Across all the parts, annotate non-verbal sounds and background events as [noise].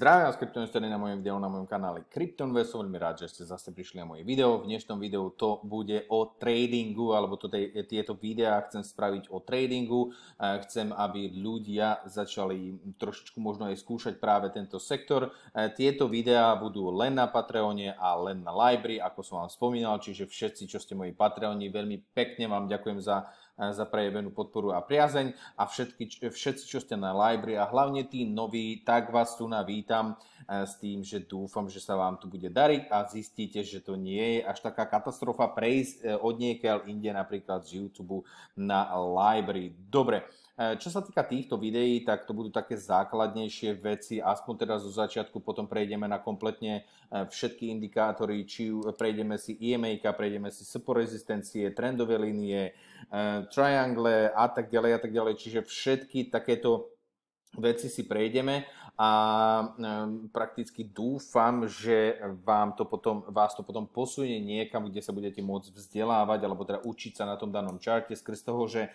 Zdravím vás, kryptoinvestory na mojom videu, na mojom kanále Kryptonvest. Som veľmi rád, že ste zase prišli na moje video. V dnešnom videu to bude o tradingu, alebo to tej, tieto videá chcem spraviť o tradingu. Chcem, aby ľudia začali trošičku možno aj skúšať práve tento sektor. E, tieto videá budú len na Patreone a len na Library, ako som vám spomínal, čiže všetci, čo ste moji Patreoni, veľmi pekne vám ďakujem za E, za prejevenú podporu a priazeň a všetky, všetci, čo ste na library a hlavne tí noví, tak vás tu navítam e, s tým, že dúfam, že sa vám tu bude dariť a zistíte, že to nie je až taká katastrofa prejsť e, od niekiaľ inde napríklad z YouTube na library. Dobre, E, čo sa týka týchto videí, tak to budú také základnejšie veci, aspoň teda zo začiatku, potom prejdeme na kompletne e, všetky indikátory, či prejdeme si EMA, prejdeme si SPO rezistencie, trendové linie, e, triangle a tak ďalej a tak ďalej, čiže všetky takéto veci si prejdeme a prakticky dúfam, že vám to potom, vás to potom posunie niekam, kde sa budete môcť vzdelávať alebo teda učiť sa na tom danom čarte skrz toho, že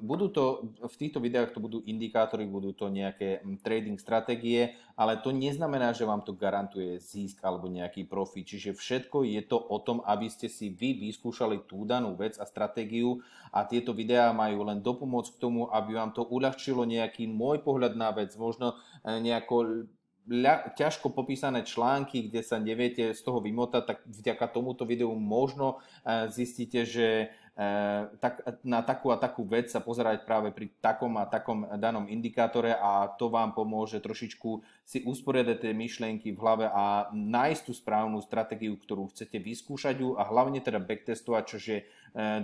budú to, v týchto videách to budú indikátory, budú to nejaké trading stratégie, ale to neznamená, že vám to garantuje získ alebo nejaký profit. Čiže všetko je to o tom, aby ste si vy vyskúšali tú danú vec a stratégiu a tieto videá majú len dopomôcť k tomu, aby vám to uľahčilo nejaký môj pohľad na vec, možno e, nejako ľa, ťažko popísané články, kde sa neviete z toho vymotať, tak vďaka tomuto videu možno e, zistíte, že e, tak, na takú a takú vec sa pozerať práve pri takom a takom danom indikátore a to vám pomôže trošičku si usporiadať tie myšlienky v hlave a nájsť tú správnu stratégiu, ktorú chcete vyskúšať ju a hlavne teda backtestovať, čo je e,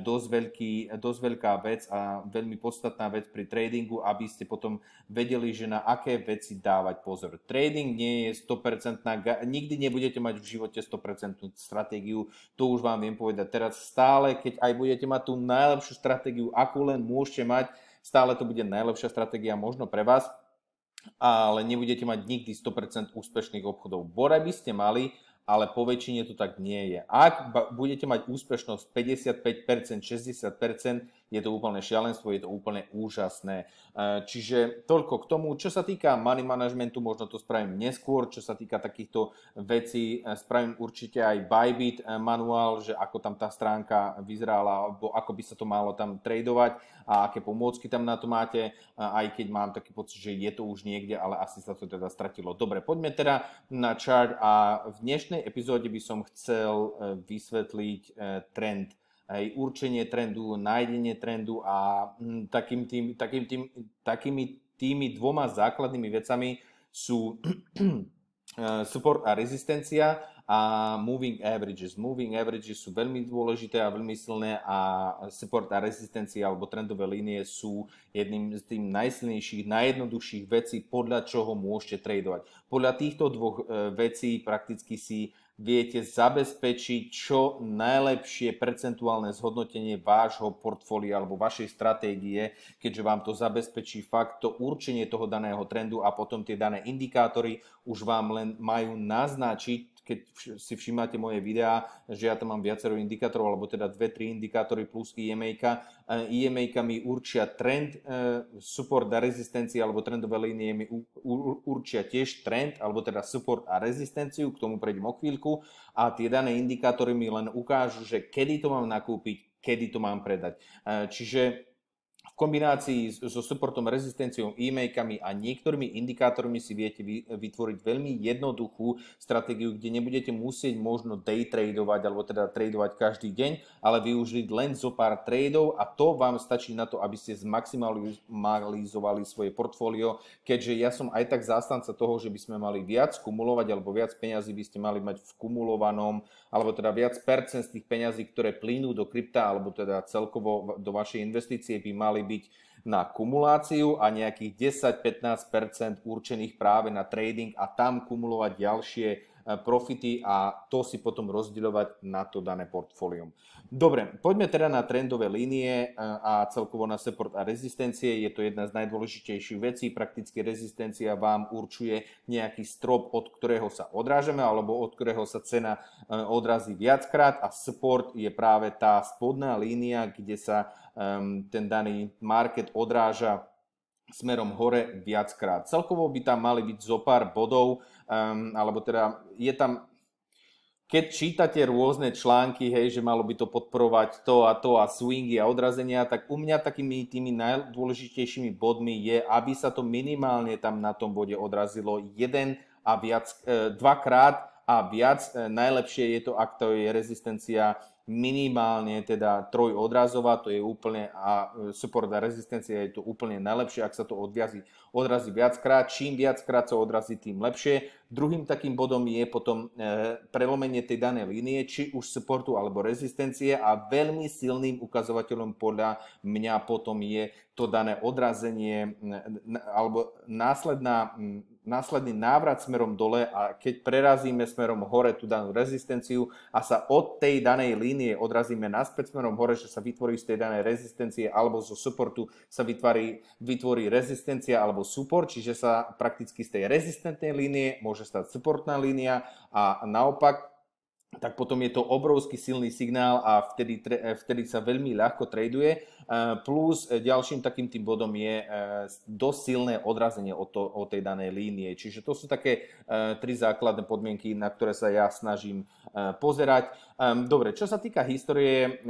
dosť, veľký, dosť veľká vec a veľmi podstatná vec pri tradingu, aby ste potom vedeli, že na aké veci dávať pozor. Trading nie je 100%, nikdy nebudete mať v živote 100% stratégiu, to už vám viem povedať teraz. Stále, keď aj budete mať tú najlepšiu stratégiu, akú len môžete mať, stále to bude najlepšia stratégia možno pre vás, ale nebudete mať nikdy 100% úspešných obchodov. Bore by ste mali, ale po väčšine to tak nie je. Ak budete mať úspešnosť 55%, 60%, je to úplne šialenstvo, je to úplne úžasné. E, čiže toľko k tomu. Čo sa týka money managementu, možno to spravím neskôr. Čo sa týka takýchto vecí, e, spravím určite aj Bybit e, manuál, že ako tam tá stránka vyzerala, alebo ako by sa to malo tam tradovať a aké pomôcky tam na to máte, aj keď mám taký pocit, že je to už niekde, ale asi sa to teda stratilo. Dobre, poďme teda na chart a v dnešnej epizóde by som chcel vysvetliť trend hej, určenie trendu, nájdenie trendu a mm, takým tým, takým tým, takými tými dvoma základnými vecami sú [clears throat] eh, support a rezistencia a moving averages. Moving averages sú veľmi dôležité a veľmi silné a support a rezistencia alebo trendové línie sú jedným z tým najsilnejších, najjednoduchších vecí, podľa čoho môžete tradovať. Podľa týchto dvoch eh, vecí prakticky si viete zabezpečiť čo najlepšie percentuálne zhodnotenie vášho portfólia alebo vašej stratégie, keďže vám to zabezpečí fakt to určenie toho daného trendu a potom tie dané indikátory už vám len majú naznačiť keď si všímate moje videá, že ja tam mám viacero indikátorov, alebo teda dve tri indikátory plus IMA. IMA mi určia trend e, support a rezistencia, alebo trendové linie mi určia tiež trend, alebo teda support a rezistenciu, k tomu prejdem o chvíľku. A tie dané indikátory mi len ukážu, že kedy to mám nakúpiť, kedy to mám predať. E, čiže kombinácii so supportom, rezistenciou, e-mailkami a niektorými indikátormi si viete vytvoriť veľmi jednoduchú stratégiu, kde nebudete musieť možno day tradovať alebo teda tradovať každý deň, ale využiť len zo pár tradov a to vám stačí na to, aby ste zmaximalizovali svoje portfólio, keďže ja som aj tak zástanca toho, že by sme mali viac kumulovať alebo viac peňazí by ste mali mať v kumulovanom alebo teda viac percent z tých peňazí, ktoré plynú do krypta alebo teda celkovo do vašej investície by mali byť byť na kumuláciu a nejakých 10-15 určených práve na trading a tam kumulovať ďalšie e, profity a to si potom rozdeľovať na to dané portfólium. Dobre, poďme teda na trendové línie e, a celkovo na support a rezistencie. Je to jedna z najdôležitejších vecí. Prakticky rezistencia vám určuje nejaký strop, od ktorého sa odrážeme alebo od ktorého sa cena e, odrazí viackrát a support je práve tá spodná línia, kde sa Ehm, ten daný market odráža smerom hore viackrát. Celkovo by tam mali byť zo pár bodov, um, alebo teda je tam keď čítate rôzne články, hej, že malo by to podporovať to a to a swingy a odrazenia, tak u mňa takými tými najdôležitejšími bodmi je, aby sa to minimálne tam na tom bode odrazilo jeden a viac, e, dvakrát a viac. E, najlepšie je to, ak to je rezistencia minimálne teda trojodrazová, to je úplne a e, support a rezistencia je to úplne najlepšie, ak sa to odrazí, odrazí viackrát. Čím viackrát sa odrazí, tým lepšie. Druhým takým bodom je potom e, prelomenie tej danej línie, či už supportu alebo rezistencie a veľmi silným ukazovateľom podľa mňa potom je to dané odrazenie alebo následná následný návrat smerom dole a keď prerazíme smerom hore tú danú rezistenciu a sa od tej danej línie odrazíme naspäť smerom hore, že sa vytvorí z tej danej rezistencie alebo zo supportu sa vytvorí, vytvorí rezistencia alebo support, čiže sa prakticky z tej rezistentnej línie môže stať supportná línia a naopak tak potom je to obrovský silný signál a vtedy, eh, vtedy sa veľmi ľahko traduje. Eh, plus eh, ďalším takým tým bodom je dosť silné odrazenie od, to, od tej danej línie. Čiže to sú také tri základné podmienky, na ktoré sa ja snažím pozerať. Ehm, dobre, čo sa týka histórie,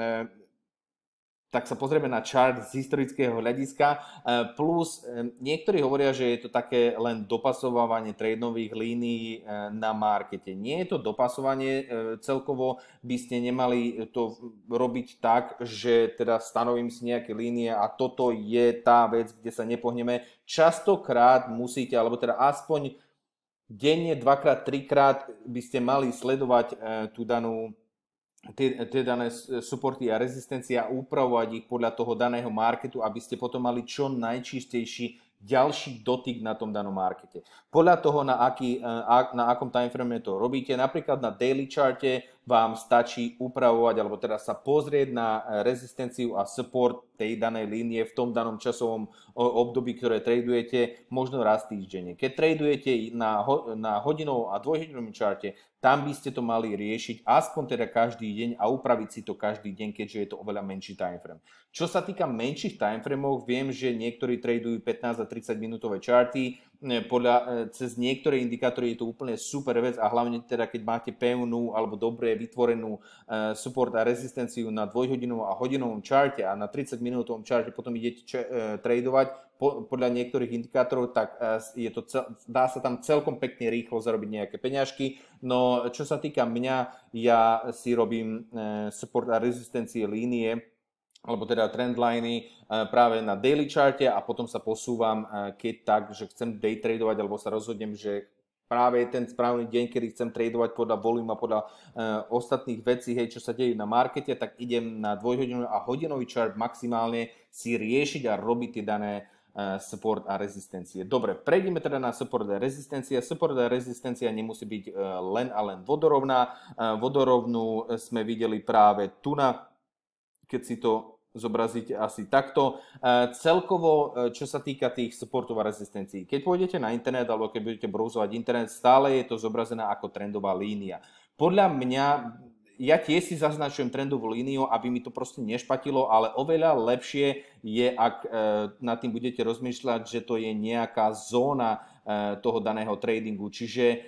tak sa pozrieme na čart z historického hľadiska. E, plus e, niektorí hovoria, že je to také len dopasovávanie trénových línií e, na markete. Nie je to dopasovanie, celkovo by ste nemali to robiť tak, že teda stanovím si nejaké línie a toto je tá vec, kde sa nepohneme. Častokrát musíte, alebo teda aspoň denne, dvakrát, trikrát by ste mali sledovať tú danú tie, tie dané supporty a rezistencia a upravovať ich podľa toho daného marketu, aby ste potom mali čo najčistejší ďalší dotyk na tom danom markete. Podľa toho, na, aký, e, na akom timeframe to robíte, napríklad na daily charte vám stačí upravovať alebo teda sa pozrieť na e, rezistenciu a support tej danej línie v tom danom časovom období, ktoré tradujete, možno raz týždenne. Keď tradujete na, ho, na hodinovom a dvojhodinovom čarte, tam by ste to mali riešiť aspoň teda každý deň a upraviť si to každý deň, keďže je to oveľa menší timeframe. Čo sa týka menších timeframeov, viem, že niektorí tradujú 15 a 30 minútové čarty, E, podľa, e, cez niektoré indikátory je to úplne super vec a hlavne teda, keď máte pevnú alebo dobre vytvorenú e, support a rezistenciu na dvojhodinovom a hodinovom čarte a na 30 minútovom čarte potom idete č- tradovať po, podľa niektorých indikátorov, tak je to cel, dá sa tam celkom pekne rýchlo zarobiť nejaké peňažky. No čo sa týka mňa, ja si robím support a rezistencie línie, alebo teda trendliny e, práve na daily charte a potom sa posúvam, e, keď tak, že chcem day tradovať alebo sa rozhodnem, že práve ten správny deň, kedy chcem tradovať podľa volume a podľa e, ostatných vecí, hej, čo sa dejú na markete, tak idem na dvojhodinový a hodinový chart maximálne si riešiť a robiť tie dané e, support a rezistencie. Dobre, prejdeme teda na support a rezistencia. Support a rezistencia nemusí byť e, len a len vodorovná. E, vodorovnú e, sme videli práve tu na, keď si to zobraziť asi takto. E, celkovo, e, čo sa týka tých supportov a rezistencií, keď pôjdete na internet alebo keď budete brouzovať internet, stále je to zobrazená ako trendová línia. Podľa mňa, ja tiež si zaznačujem trendovú líniu, aby mi to proste nešpatilo, ale oveľa lepšie je, ak e, nad tým budete rozmýšľať, že to je nejaká zóna, toho daného tradingu. Čiže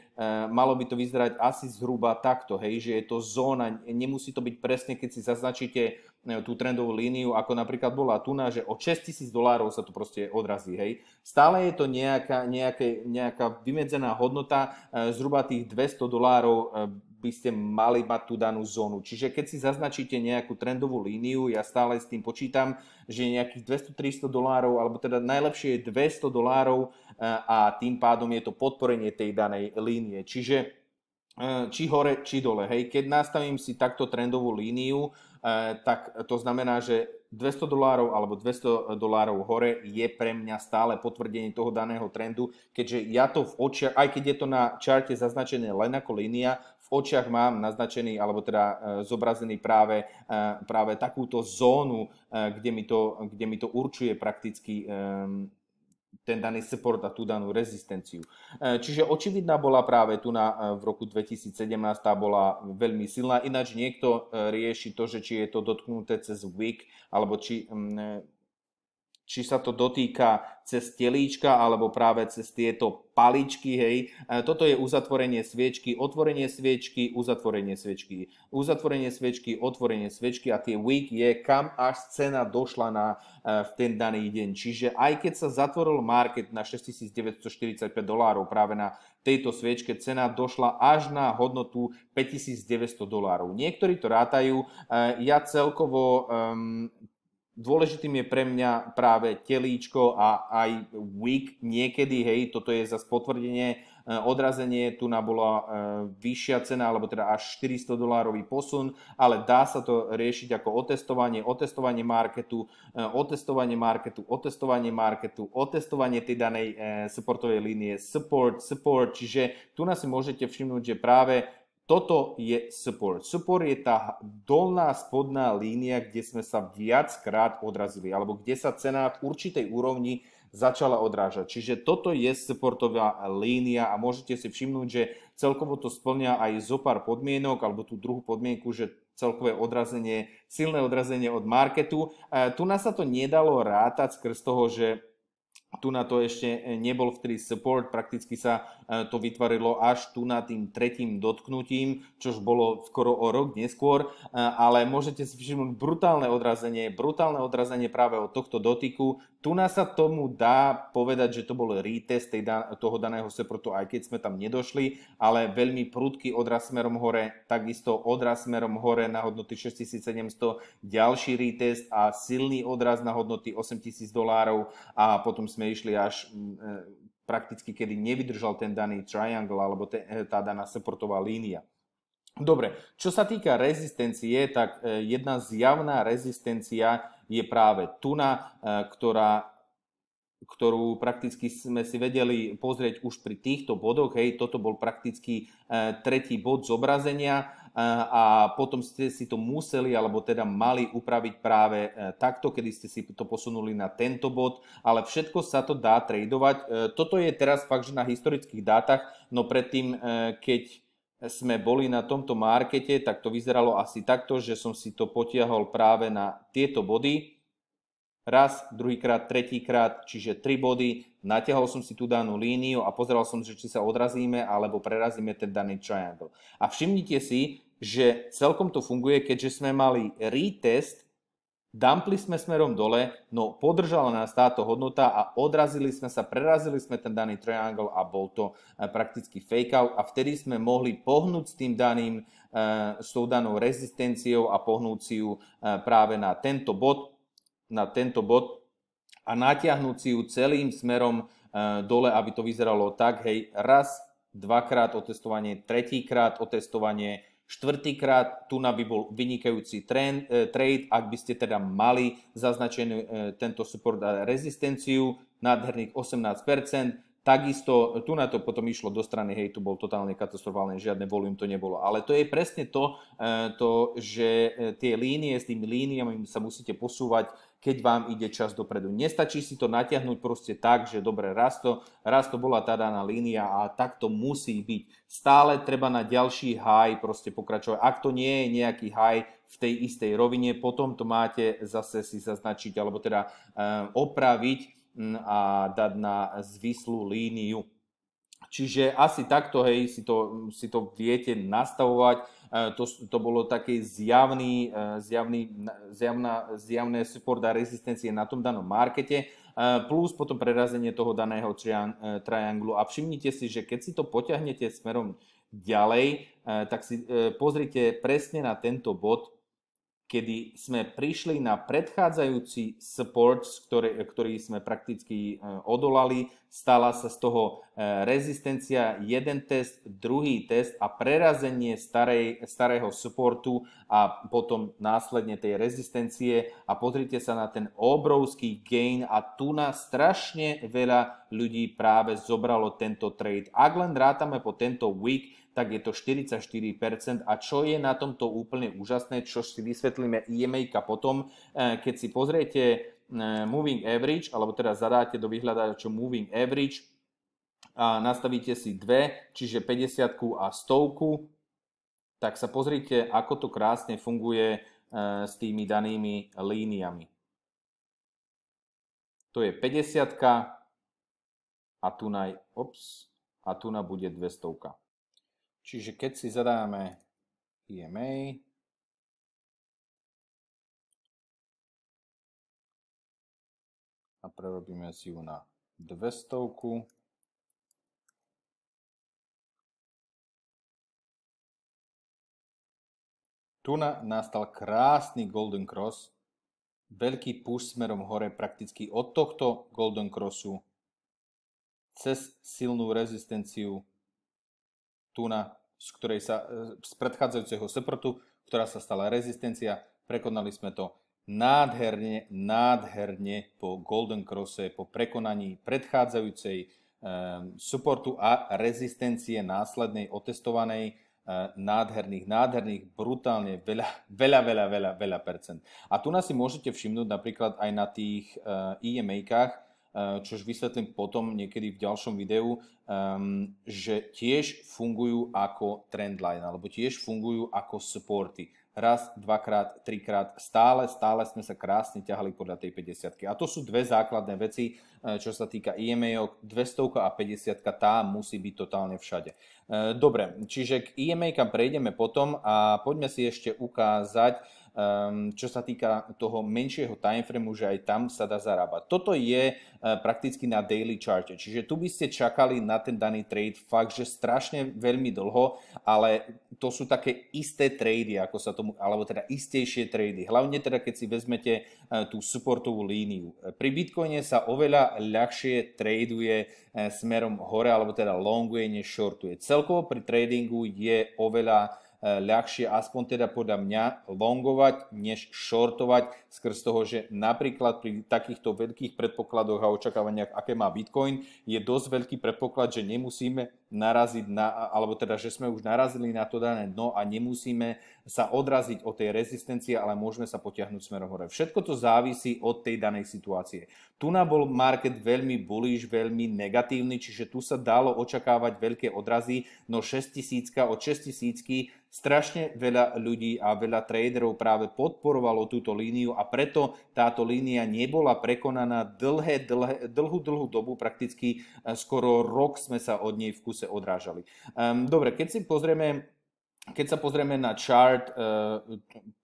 malo by to vyzerať asi zhruba takto, hej, že je to zóna, nemusí to byť presne, keď si zaznačíte Eh, tú trendovú líniu, ako napríklad bola tuna, že o 6000 dolárov sa to proste odrazí, hej. Stále je to nejaká, nejaké, nejaká vymedzená hodnota, eh, zhruba tých 200 dolárov eh, by ste mali mať tú danú zónu. Čiže keď si zaznačíte nejakú trendovú líniu, ja stále s tým počítam, že nejakých 200-300 dolárov, alebo teda najlepšie je 200 dolárov a tým pádom je to podporenie tej danej línie. Čiže či hore, či dole. Hej, keď nastavím si takto trendovú líniu, E, tak to znamená, že 200 dolárov alebo 200 dolárov hore je pre mňa stále potvrdenie toho daného trendu, keďže ja to v očiach, aj keď je to na čarte zaznačené len ako línia, v očiach mám naznačený alebo teda e, zobrazený práve, e, práve takúto zónu, kde mi to, kde mi to určuje prakticky ten daný support a tú danú rezistenciu. E, čiže očividná bola práve tu na, e, v roku 2017, tá bola veľmi silná. Ináč niekto e, rieši to, že či je to dotknuté cez WIC, alebo či mm, či sa to dotýka cez telíčka alebo práve cez tieto paličky, hej. E, toto je uzatvorenie sviečky, otvorenie sviečky, uzatvorenie sviečky, uzatvorenie sviečky, otvorenie sviečky a tie week je kam až cena došla na, e, v ten daný deň. Čiže aj keď sa zatvoril market na 6945 dolárov práve na tejto sviečke, cena došla až na hodnotu 5900 dolárov. Niektorí to rátajú, e, ja celkovo dôležitým je pre mňa práve telíčko a aj week niekedy, hej, toto je zase potvrdenie, eh, odrazenie, tu na bola eh, vyššia cena, alebo teda až 400 dolárový posun, ale dá sa to riešiť ako otestovanie, otestovanie marketu, eh, otestovanie marketu, otestovanie marketu, otestovanie tej danej supportovej línie, support, support, čiže tu nás si môžete všimnúť, že práve toto je support. Support je tá dolná spodná línia, kde sme sa viackrát odrazili, alebo kde sa cena v určitej úrovni začala odrážať. Čiže toto je supportová línia a môžete si všimnúť, že celkovo to splňa aj zo pár podmienok, alebo tú druhú podmienku, že celkové odrazenie, silné odrazenie od marketu. E, tu nás sa to nedalo rátať skrz toho, že tu na to ešte nebol vtedy support, prakticky sa E, to vytvorilo až tu na tým tretím dotknutím, čož bolo skoro o rok neskôr, e, ale môžete si všimnúť brutálne odrazenie, brutálne odrazenie práve od tohto dotyku. Tu nás sa tomu dá povedať, že to bol retest tej, toho daného seprotu, aj keď sme tam nedošli, ale veľmi prudký odraz smerom hore, takisto odraz smerom hore na hodnoty 6700, ďalší retest a silný odraz na hodnoty 8000 dolárov a potom sme išli až e, prakticky, kedy nevydržal ten daný triangle alebo te, eh, tá daná supportová línia. Dobre, čo sa týka rezistencie, tak eh, jedna zjavná rezistencia je práve tuna, eh, ktorá ktorú prakticky sme si vedeli pozrieť už pri týchto bodoch. Hej, toto bol prakticky e, tretí bod zobrazenia e, a potom ste si to museli alebo teda mali upraviť práve e, takto, kedy ste si to posunuli na tento bod, ale všetko sa to dá tradovať. Toto je teraz fakt, že na historických dátach, no predtým, keď sme boli na tomto markete, tak to vyzeralo asi takto, že som si to potiahol práve na tieto body raz, druhýkrát, tretíkrát, čiže tri body, natiahol som si tú danú líniu a pozeral som, že či sa odrazíme alebo prerazíme ten daný triangle. A všimnite si, že celkom to funguje, keďže sme mali retest, dumpli sme smerom dole, no podržala nás táto hodnota a odrazili sme sa, prerazili sme ten daný triangle a bol to eh, prakticky fake out a vtedy sme mohli pohnúť s tým daným, eh, s tou danou rezistenciou a pohnúť si ju eh, práve na tento bod, na tento bod a natiahnuť si ju celým smerom e, dole, aby to vyzeralo tak, hej, raz, dvakrát otestovanie, tretíkrát otestovanie, štvrtýkrát, tu by bol vynikajúci trend, e, trade, ak by ste teda mali zaznačený e, tento support a rezistenciu, nádherných 18%, Takisto tu na to potom išlo do strany hej, tu bol totálne katastrofálne, žiadne volum to nebolo. Ale to je presne to, e, to, že e, tie línie s tými líniami sa musíte posúvať, keď vám ide čas dopredu. Nestačí si to natiahnuť proste tak, že dobre, raz to, raz to bola tá daná línia a tak to musí byť. Stále treba na ďalší high proste pokračovať. Ak to nie je nejaký high, v tej istej rovine, potom to máte zase si zaznačiť alebo teda e, opraviť a dať na zvislú líniu. Čiže asi takto, hej, si to, si to viete nastavovať. E, to, to bolo také zjavný, e, zjavný, zjavná, zjavné support a rezistencie na tom danom markete e, plus potom prerazenie toho daného trianglu. A všimnite si, že keď si to potiahnete smerom ďalej, tak si pozrite presne na tento bod, kedy sme prišli na predchádzajúci support, ktorý, ktorý sme prakticky e, odolali, stala sa z toho e, rezistencia, jeden test, druhý test a prerazenie starej, starého supportu a potom následne tej rezistencie a pozrite sa na ten obrovský gain a tu na strašne veľa ľudí práve zobralo tento trade. Ak len rátame po tento week, tak je to 44% a čo je na tomto úplne úžasné, čo si vysvetlíme ema potom, e, keď si pozriete E, moving average, alebo teda zadáte do vyhľadáča moving average a nastavíte si dve, čiže 50 a 100, tak sa pozrite, ako to krásne funguje e, s tými danými líniami. To je 50 a tu naj, ops, a tu na bude 200. Čiže keď si zadáme EMA, a prerobíme si ju na 200. Tu na, nastal krásny Golden Cross, veľký push smerom hore prakticky od tohto Golden Crossu cez silnú rezistenciu na, z, ktorej sa, e, z predchádzajúceho seprotu, ktorá sa stala rezistencia, prekonali sme to nádherne, nádherne po Golden Crosse, po prekonaní predchádzajúcej ehm, supportu a rezistencie následnej otestovanej ehm, nádherných, nádherných, brutálne veľa, [laughs] veľa, veľa, veľa, veľa percent. A tu nás si môžete všimnúť napríklad aj na tých EMA-kách, e ehm, čož vysvetlím potom niekedy v ďalšom videu, že tiež fungujú ako trendline, alebo tiež fungujú ako supporty raz, dvakrát, trikrát, stále, stále sme sa krásne ťahali podľa tej 50 A to sú dve základné veci, e, čo sa týka IMA, 200 a 50 tá musí byť totálne všade. E, dobre, čiže k IMA prejdeme potom a poďme si ešte ukázať, Ehm, čo sa týka toho menšieho timeframeu, že aj tam sa dá zarábať. Toto je eh, prakticky na daily charte, čiže tu by ste čakali na ten daný trade fakt, že strašne veľmi dlho, ale to sú také isté trady, ako sa tomu, alebo teda istejšie trady. Hlavne teda, keď si vezmete eh, tú supportovú líniu. Pri Bitcoine sa oveľa ľahšie traduje eh, smerom hore, alebo teda longuje, než shortuje. Celkovo pri tradingu je oveľa Eh, ľahšie aspoň teda podľa mňa longovať, než shortovať skrz toho, že napríklad pri takýchto veľkých predpokladoch a očakávaniach, aké má Bitcoin, je dosť veľký predpoklad, že nemusíme naraziť, na, alebo teda, že sme už narazili na to dané dno a nemusíme sa odraziť od tej rezistencie, ale môžeme sa potiahnuť smerom hore. Všetko to závisí od tej danej situácie. Tu na bol market veľmi bullish, veľmi negatívny, čiže tu sa dalo očakávať veľké odrazy, no 6000 od 6000 strašne veľa ľudí a veľa traderov práve podporovalo túto líniu a preto táto línia nebola prekonaná dlhé, dlhé, dlhú, dlhú dobu, prakticky eh, skoro rok sme sa od nej v kuse proste odrážali. Um, dobre, keď si pozrieme, keď sa pozrieme na chart uh,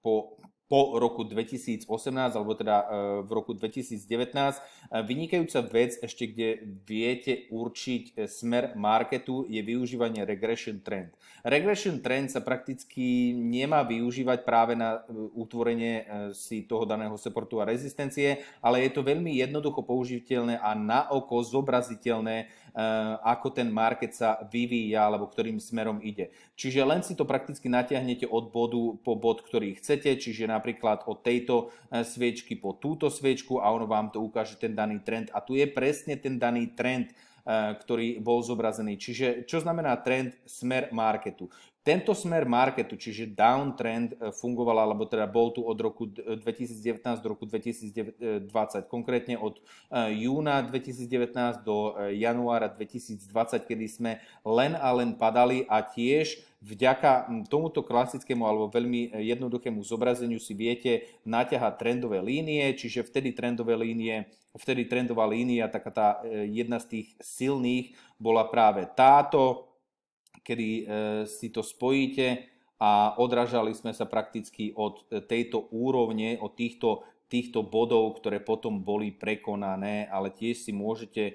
po, po roku 2018, alebo teda eh, v roku 2019. Eh, vynikajúca vec ešte, kde viete určiť smer marketu, je využívanie regression trend. Regression trend sa prakticky nemá využívať práve na utvorenie si toho daného supportu a rezistencie, ale je to veľmi jednoducho použiteľné a na oko zobraziteľné Eh, ako ten market sa vyvíja alebo ktorým smerom ide. Čiže len si to prakticky natiahnete od bodu po bod, ktorý chcete, čiže napríklad od tejto eh, sviečky po túto sviečku a ono vám to ukáže ten daný trend. A tu je presne ten daný trend, eh, ktorý bol zobrazený. Čiže čo znamená trend smer marketu? Tento smer marketu, čiže downtrend, e, fungoval, alebo teda bol tu od roku 2019 e, do roku 2020, konkrétne od e, júna 2019 do januára 2020, kedy sme len a len padali a tiež vďaka tomuto klasickému alebo veľmi jednoduchému zobrazeniu si viete naťahať trendové línie, čiže vtedy trendové línie Vtedy trendová línia, taká tá jedna z tých silných, bola práve táto, kedy e, si to spojíte a odražali sme sa prakticky od e, tejto úrovne, od týchto, týchto bodov, ktoré potom boli prekonané, ale tiež si môžete e,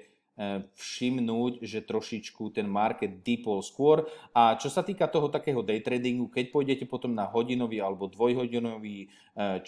všimnúť, že trošičku ten market dipol skôr. A čo sa týka toho takého day tradingu, keď pôjdete potom na hodinový alebo dvojhodinový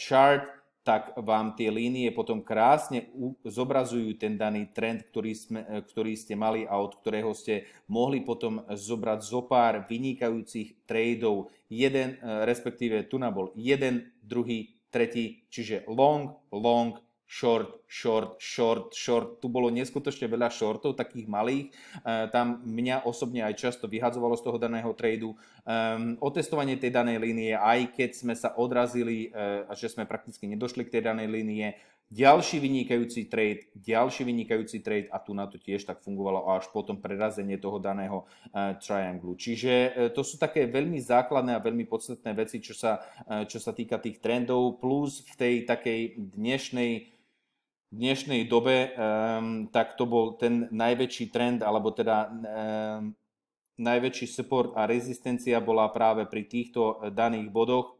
chart, tak vám tie línie potom krásne zobrazujú ten daný trend, ktorý, sme, e, ktorý ste mali a od ktorého ste mohli potom zobrať zo pár vynikajúcich tradeov. Jeden, e, respektíve tu na bol jeden, druhý, tretí, čiže long, long, short, short, short, short. Tu bolo neskutočne veľa shortov, takých malých. E, tam mňa osobne aj často vyhadzovalo z toho daného tradu. Ehm, otestovanie tej danej línie, aj keď sme sa odrazili e, a že sme prakticky nedošli k tej danej línie, ďalší vynikajúci trade, ďalší vynikajúci trade a tu na to tiež tak fungovalo až potom prerazenie toho daného uh, trianglu. Čiže uh, to sú také veľmi základné a veľmi podstatné veci, čo sa, uh, čo sa týka tých trendov, plus v tej takej dnešnej dnešnej dobe, um, tak to bol ten najväčší trend, alebo teda um, najväčší support a rezistencia bola práve pri týchto e, daných bodoch,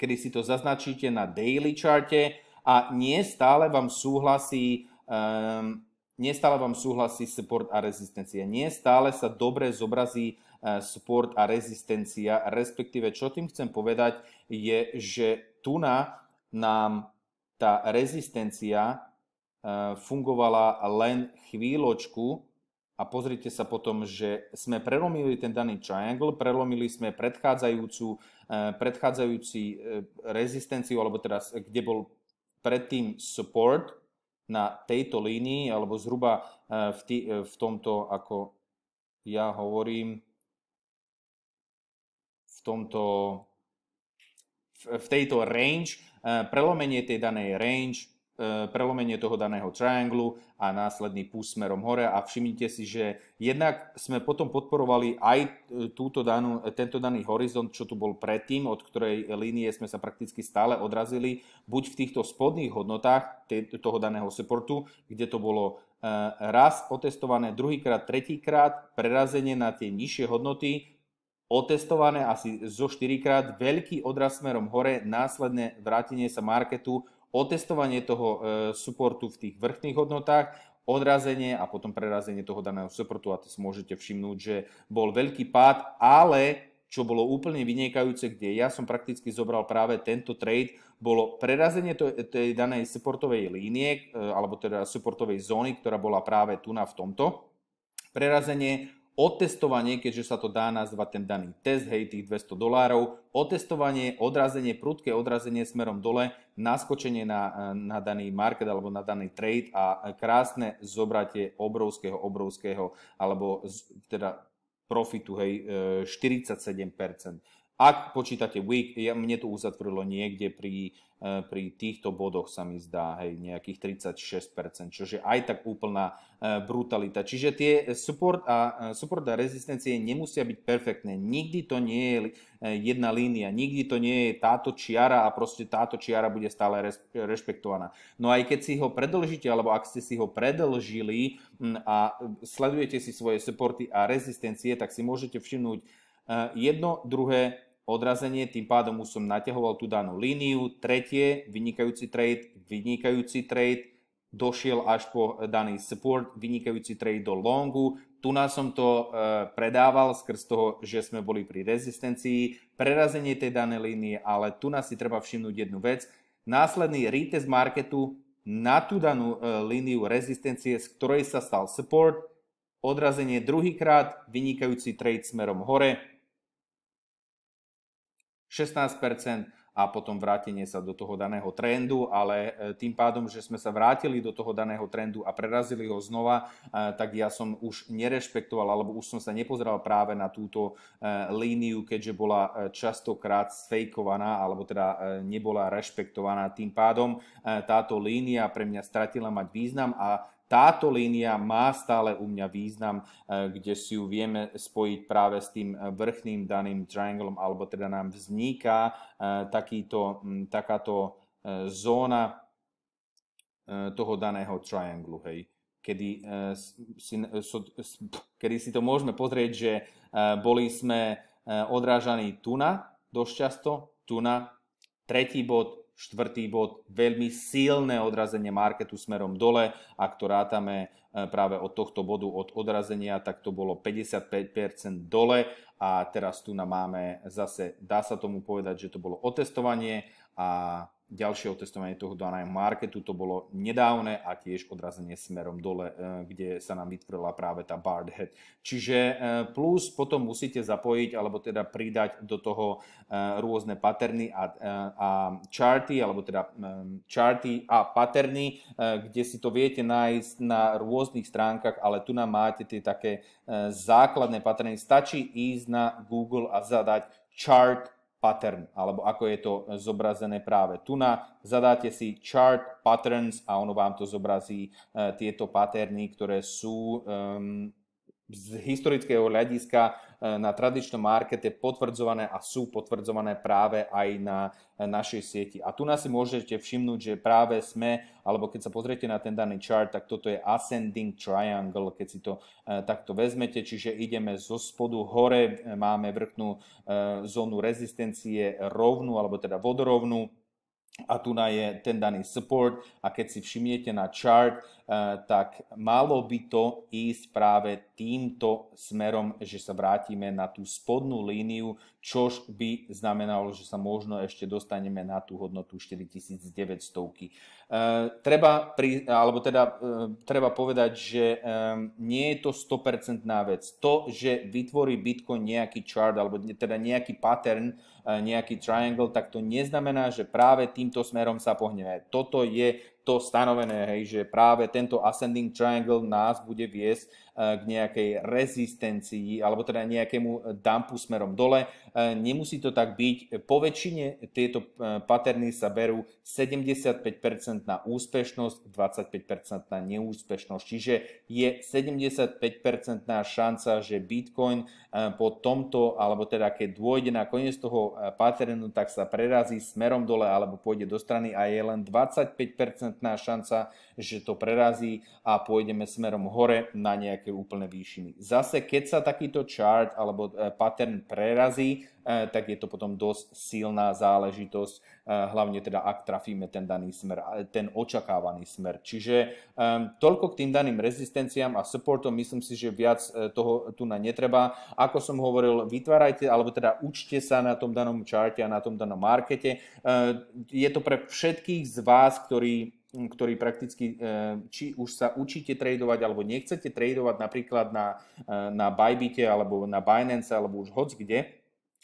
kedy si to zaznačíte na daily charte a nie stále vám súhlasí um, ehm, nestále vám súhlasí support a rezistencia. Nestále sa dobre zobrazí e, support a rezistencia, respektíve čo tým chcem povedať je, že tu nám tá rezistencia e, fungovala len chvíľočku a pozrite sa potom, že sme prelomili ten daný triangle, prelomili sme predchádzajúcu, e, predchádzajúci e, rezistenciu, alebo teraz, kde bol predtým support na tejto línii, alebo zhruba v, tý, v tomto, ako ja hovorím, v tomto v tejto range, e, prelomenie tej danej range, e, prelomenie toho daného trianglu a následný pús smerom hore a všimnite si, že jednak sme potom podporovali aj e, túto danú, tento daný horizont, čo tu bol predtým, od ktorej línie sme sa prakticky stále odrazili, buď v týchto spodných hodnotách toho daného supportu, kde to bolo raz otestované, druhýkrát, tretíkrát, prerazenie na tie nižšie hodnoty, otestované asi zo 4 krát, veľký odraz smerom hore, následné vrátenie sa marketu, otestovanie toho e, supportu v tých vrchných hodnotách, odrazenie a potom prerazenie toho daného supportu a to si môžete všimnúť, že bol veľký pád, ale čo bolo úplne vynikajúce, kde ja som prakticky zobral práve tento trade, bolo prerazenie tej danej supportovej línie, e, alebo teda supportovej zóny, ktorá bola práve tu na v tomto, prerazenie, otestovanie, keďže sa to dá nazvať ten daný test, hej, tých 200 dolárov, otestovanie, odrazenie, prudké odrazenie smerom dole, naskočenie na, eh, na daný market alebo na daný trade a eh, krásne zobratie obrovského, obrovského, alebo teda profitu, hej, 47%. Eh, ak počítate week, ja, mne to uzatvorilo niekde pri, eh, pri týchto bodoch sa mi zdá, hej, nejakých 36%, čo je aj tak úplná eh, brutalita. Čiže tie support a, eh, support a rezistencie nemusia byť perfektné. Nikdy to nie je jedna línia, nikdy to nie je táto čiara a proste táto čiara bude stále rešpektovaná. No aj keď si ho predlžíte, alebo ak ste si ho predlžili hm, a sledujete si svoje supporty a rezistencie, tak si môžete všimnúť jedno, druhé, odrazenie, tým pádom už som naťahoval tú danú líniu. Tretie, vynikajúci trade, vynikajúci trade, došiel až po daný support, vynikajúci trade do longu. Tu nás som to e, predával skrz toho, že sme boli pri rezistencii, prerazenie tej danej línie, ale tu nás si treba všimnúť jednu vec. Následný retest marketu na tú danú e, líniu rezistencie, z ktorej sa stal support, odrazenie druhýkrát, vynikajúci trade smerom hore, 16 a potom vrátenie sa do toho daného trendu, ale e, tým pádom, že sme sa vrátili do toho daného trendu a prerazili ho znova, e, tak ja som už nerešpektoval, alebo už som sa nepozeral práve na túto e, líniu, keďže bola častokrát sfejkovaná, alebo teda nebola rešpektovaná. Tým pádom táto línia pre mňa stratila mať význam a táto línia má stále u mňa význam, eh, kde si ju vieme spojiť práve s tým eh, vrchným daným trianglom, alebo teda nám vzniká eh, takýto, hm, takáto zóna toho daného trianglu, hej. Kedy si, kedy si to môžeme pozrieť, že boli sme odrážaní tu na, dosť často, tu na, tretí bod štvrtý bod, veľmi silné odrazenie marketu smerom dole. Ak to rátame e, práve od tohto bodu, od odrazenia, tak to bolo 55% dole a teraz tu máme zase, dá sa tomu povedať, že to bolo otestovanie a ďalšie otestovanie toho daného marketu, to bolo nedávne a tiež odrazenie smerom dole, eh, kde sa nám vytvorila práve tá barred head. Čiže eh, plus potom musíte zapojiť alebo teda pridať do toho eh, rôzne paterny a, a charty, alebo teda charty mm, a paterny, kde si to viete nájsť na rôznych stránkach, ale tu nám máte tie také základné paterny. Stačí ísť na Google a zadať chart pattern, alebo ako je to zobrazené práve tu na. Zadáte si chart patterns a ono vám to zobrazí eh, tieto paterny, ktoré sú ehm, z historického hľadiska e, na tradičnom markete potvrdzované a sú potvrdzované práve aj na e, našej sieti. A tu nás si môžete všimnúť, že práve sme, alebo keď sa pozriete na ten daný chart, tak toto je ascending triangle, keď si to e, takto vezmete, čiže ideme zo spodu hore, máme vrchnú zónu rezistencie rovnú, alebo teda vodorovnú, a tu na je ten daný support a keď si všimnete na chart, eh, tak malo by to ísť práve týmto smerom, že sa vrátime na tú spodnú líniu, Čož by znamenalo, že sa možno ešte dostaneme na tú hodnotu 4900. E, treba, pri, alebo teda, e, treba povedať, že e, nie je to 100% vec. To, že vytvorí Bitcoin nejaký chart, alebo teda nejaký pattern, e, nejaký triangle, tak to neznamená, že práve týmto smerom sa pohneme. Toto je to stanovené, hej, že práve tento ascending triangle nás bude viesť k nejakej rezistencii alebo teda nejakému dumpu smerom dole. Nemusí to tak byť. Po väčšine tieto e, paterny sa berú 75% na úspešnosť, 25% na neúspešnosť. Čiže je 75% šanca, že Bitcoin e, po tomto, alebo teda keď dôjde na koniec toho e, paternu, tak sa prerazí smerom dole alebo pôjde do strany a je len 25% šanca, že to prerazí a pôjdeme smerom hore na nejaké nejaké úplné výšiny. Zase, keď sa takýto chart alebo e, pattern prerazí, e, tak je to potom dosť silná záležitosť, e, hlavne teda ak trafíme ten daný smer, ten očakávaný smer. Čiže toľko k tým daným rezistenciám a supportom, myslím si, že viac toho tu na netreba. Ako som hovoril, vytvárajte, alebo teda učte sa na tom danom čarte a na tom danom markete. Je to pre všetkých z vás, ktorí ktorý prakticky, e, či už sa učíte tradovať alebo nechcete tradovať napríklad na, e, na Bybite alebo na Binance alebo už hoc kde,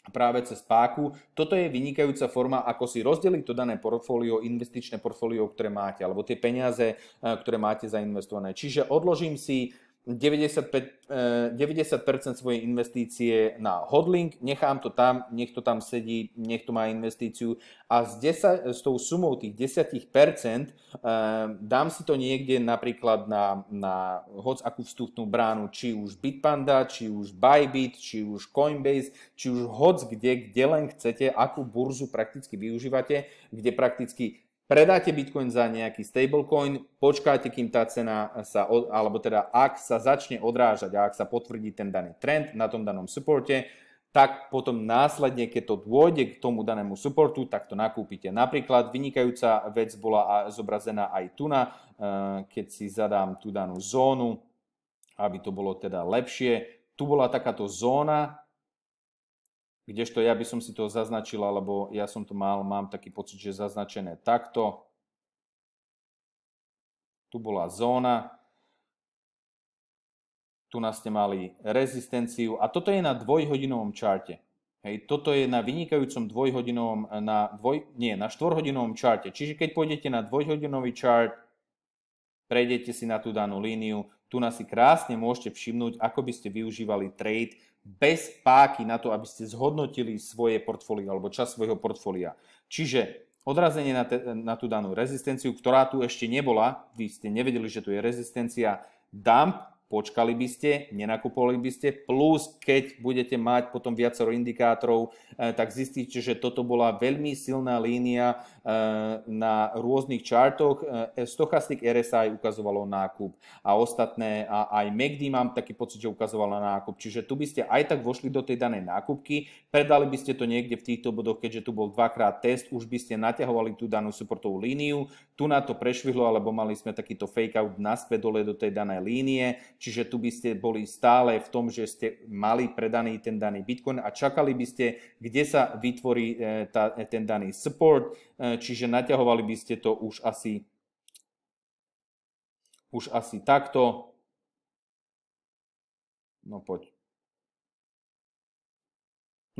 práve cez páku. Toto je vynikajúca forma, ako si rozdeliť to dané portfólio, investičné portfólio, ktoré máte, alebo tie peniaze, e, ktoré máte zainvestované. Čiže odložím si 95, 90% svojej investície na hodling, nechám to tam, nech to tam sedí, nech to má investíciu a s, 10, s tou sumou tých 10% eh, dám si to niekde napríklad na, na hoc akú vstupnú bránu, či už Bitpanda, či už Bybit, či už Coinbase, či už hoc kde, kde len chcete, akú burzu prakticky využívate, kde prakticky predáte Bitcoin za nejaký stablecoin, počkáte, kým tá cena sa, alebo teda ak sa začne odrážať a ak sa potvrdí ten daný trend na tom danom supporte, tak potom následne, keď to dôjde k tomu danému supportu, tak to nakúpite. Napríklad vynikajúca vec bola zobrazená aj tu na, eh, keď si zadám tú danú zónu, aby to bolo teda lepšie. Tu bola takáto zóna, Kdežto ja by som si to zaznačil, alebo ja som to mal, mám taký pocit, že zaznačené takto. Tu bola zóna. Tu nás ste mali rezistenciu. A toto je na dvojhodinovom čarte. Hej, toto je na vynikajúcom dvojhodinovom, na dvoj, nie, na štvorhodinovom čarte. Čiže keď pôjdete na dvojhodinový čart, prejdete si na tú danú líniu, tu nás si krásne môžete všimnúť, ako by ste využívali trade bez páky na to, aby ste zhodnotili svoje portfólio alebo čas svojho portfólia. Čiže odrazenie na, te, na tú danú rezistenciu, ktorá tu ešte nebola, vy ste nevedeli, že tu je rezistencia dump, počkali by ste, nenakupovali by ste, plus keď budete mať potom viacero indikátorov, eh, tak zistíte, že toto bola veľmi silná línia eh, na rôznych čartoch. Eh, Stochastic RSI ukazovalo nákup a ostatné, a aj MACD e mám taký pocit, že ukazovala nákup. Čiže tu by ste aj tak vošli do tej danej nákupky, predali by ste to niekde v týchto bodoch, keďže tu bol dvakrát test, už by ste naťahovali tú danú supportovú líniu, tu na to prešvihlo, alebo mali sme takýto fake out naspäť dole do tej danej línie, čiže tu by ste boli stále v tom, že ste mali predaný ten daný Bitcoin a čakali by ste, kde sa vytvorí e, tá, e, ten daný support, e, čiže naťahovali by ste to už asi už asi takto. No poď.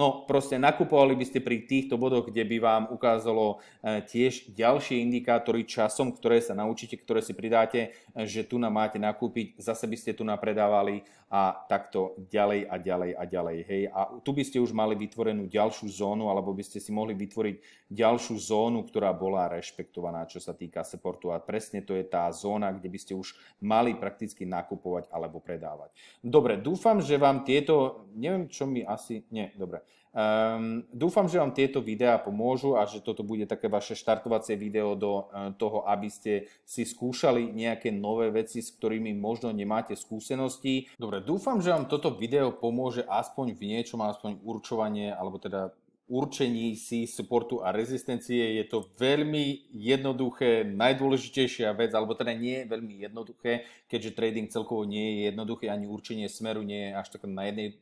No proste nakupovali by ste pri týchto bodoch, kde by vám ukázalo e, tiež ďalšie indikátory časom, ktoré sa naučíte, ktoré si pridáte, e, že tu na máte nakúpiť, zase by ste tu napredávali a takto ďalej a ďalej a ďalej. Hej. A tu by ste už mali vytvorenú ďalšiu zónu, alebo by ste si mohli vytvoriť ďalšiu zónu, ktorá bola rešpektovaná, čo sa týka supportu. A presne to je tá zóna, kde by ste už mali prakticky nakupovať alebo predávať. Dobre, dúfam, že vám tieto, neviem, čo mi asi, nie, dobre, Um, dúfam, že vám tieto videá pomôžu a že toto bude také vaše štartovacie video do uh, toho, aby ste si skúšali nejaké nové veci, s ktorými možno nemáte skúsenosti. Dobre, dúfam, že vám toto video pomôže aspoň v niečom, aspoň určovanie, alebo teda určení si suportu a rezistencie. Je to veľmi jednoduché, najdôležitejšia vec, alebo teda nie je veľmi jednoduché, keďže trading celkovo nie je jednoduché ani určenie smeru nie je až taká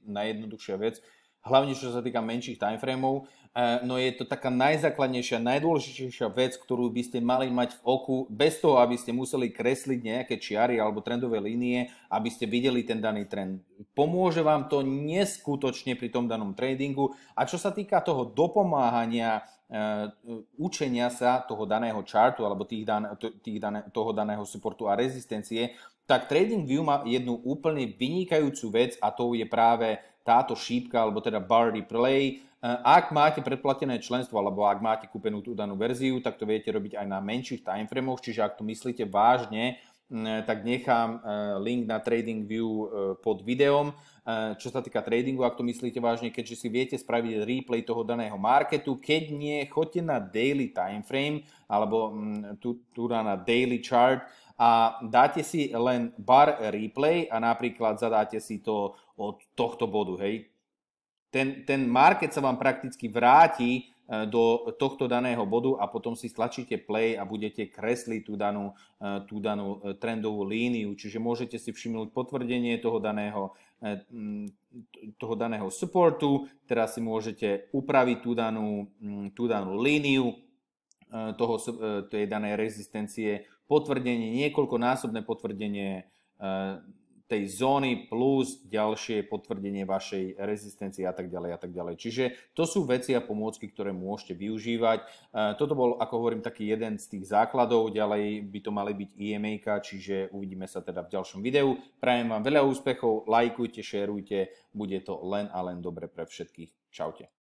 najjednoduchšia vec hlavne čo sa týka menších timeframeov, eh, no je to taká najzákladnejšia, najdôležitejšia vec, ktorú by ste mali mať v oku, bez toho, aby ste museli kresliť nejaké čiary alebo trendové línie, aby ste videli ten daný trend. Pomôže vám to neskutočne pri tom danom tradingu. A čo sa týka toho dopomáhania, eh, učenia sa toho daného čartu alebo tých dan, tých dan, toho daného supportu a rezistencie, tak TradingView má jednu úplne vynikajúcu vec a to je práve táto šípka, alebo teda Bar play. Eh, ak máte predplatené členstvo, alebo ak máte kúpenú tú danú verziu, tak to viete robiť aj na menších timeframoch, čiže ak to myslíte vážne, Hm, e, tak nechám e, link na TradingView e, pod videom. Čo sa týka tradingu, ak to myslíte vážne, keďže si viete spraviť replay toho daného marketu, keď nie, choďte na daily timeframe alebo hm, tu, tu na daily chart a dáte si len bar replay a napríklad zadáte si to od tohto bodu, hej. Ten, ten market sa vám prakticky vráti E, do tohto daného bodu a potom si stlačíte play a budete kresliť tú danú, e, tú danú e, trendovú líniu. Čiže môžete si všimnúť potvrdenie toho daného, toho daného supportu, teraz si môžete upraviť tú danú, tú danú líniu toho, tej danej rezistencie, potvrdenie, niekoľkonásobné potvrdenie tej zóny plus ďalšie potvrdenie vašej rezistencie a tak ďalej a tak ďalej. Čiže to sú veci a pomôcky, ktoré môžete využívať. E, toto bol, ako hovorím, taký jeden z tých základov. Ďalej by to mali byť IMA, čiže uvidíme sa teda v ďalšom videu. Prajem vám veľa úspechov, lajkujte, šerujte, bude to len a len dobre pre všetkých. Čaute.